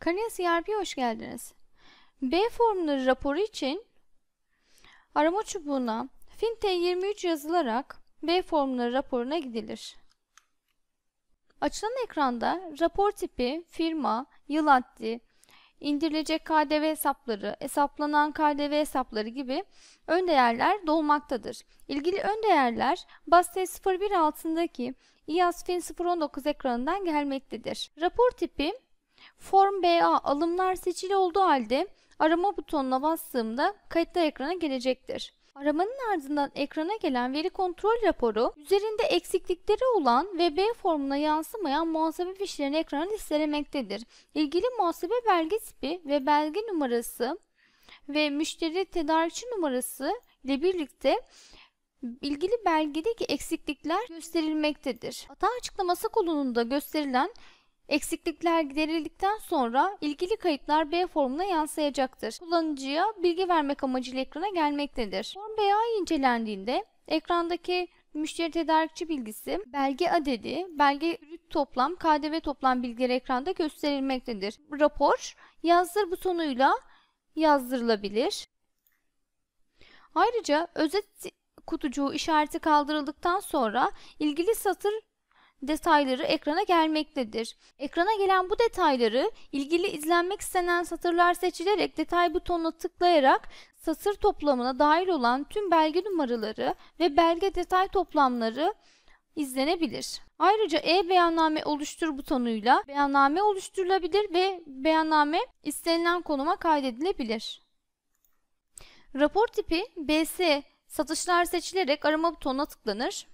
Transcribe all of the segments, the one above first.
Karina CRP'ye e hoş geldiniz. B formları raporu için arama çubuğuna FinT23 yazılarak B formları raporuna gidilir. Açılan ekranda rapor tipi, firma, yıl adli, indirilecek KDV hesapları, hesaplanan KDV hesapları gibi ön değerler dolmaktadır. İlgili ön değerler BasTe 01 altındaki IAS FIN 019 ekranından gelmektedir. Rapor tipi Form BA alımlar seçili olduğu halde arama butonuna bastığımda kayıtlı ekrana gelecektir. Aramanın ardından ekrana gelen veri kontrol raporu, üzerinde eksiklikleri olan ve B formuna yansımayan muhasebe fişlerini ekrana listelemektedir. İlgili muhasebe belge tipi ve belge numarası ve müşteri tedarikçi numarası ile birlikte ilgili belgedeki eksiklikler gösterilmektedir. Hata açıklaması kolonunda gösterilen Eksiklikler giderildikten sonra ilgili kayıtlar B formuna yansıyacaktır. Kullanıcıya bilgi vermek amacıyla ekrana gelmektedir. Form BA incelendiğinde ekrandaki müşteri tedarikçi bilgisi, belge adedi, belge brüt toplam, KDV toplam bilgileri ekranda gösterilmektedir. Rapor yazdır butonuyla yazdırılabilir. Ayrıca özet kutucuğu işareti kaldırıldıktan sonra ilgili satır detayları ekrana gelmektedir. Ekrana gelen bu detayları ilgili izlenmek istenen satırlar seçilerek detay butonuna tıklayarak satır toplamına dahil olan tüm belge numaraları ve belge detay toplamları izlenebilir. Ayrıca e-beyanname oluştur butonuyla beyanname oluşturulabilir ve beyanname istenilen konuma kaydedilebilir. Rapor tipi BS satışlar seçilerek arama butonuna tıklanır.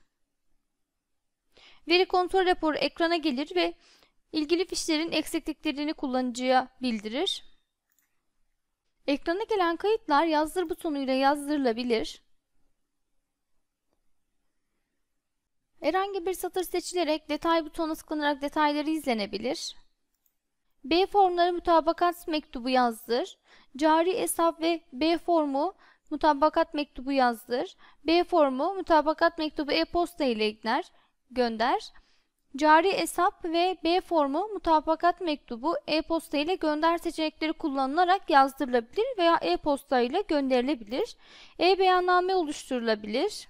Veri kontrol raporu ekrana gelir ve ilgili fişlerin eksikliklerini kullanıcıya bildirir. Ekrana gelen kayıtlar yazdır butonuyla yazdırılabilir. Herhangi bir satır seçilerek detay butonu tıklanarak detayları izlenebilir. B formları mutabakat mektubu yazdır. Cari hesap ve B formu mutabakat mektubu yazdır. B formu mutabakat mektubu e-posta ile ekler gönder. Cari hesap ve B formu mutabakat mektubu e-posta ile gönder seçenekleri kullanılarak yazdırılabilir veya e-posta ile gönderilebilir. E-beyanname oluşturulabilir.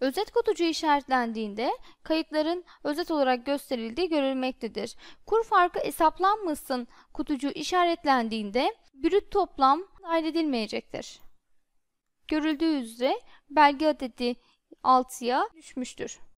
Özet kutucu işaretlendiğinde kayıtların özet olarak gösterildiği görülmektedir. Kur farkı hesaplanmasın kutucu işaretlendiğinde brüt toplam dahil Görüldüğü üzere belge adedi 6'ya düşmüştür.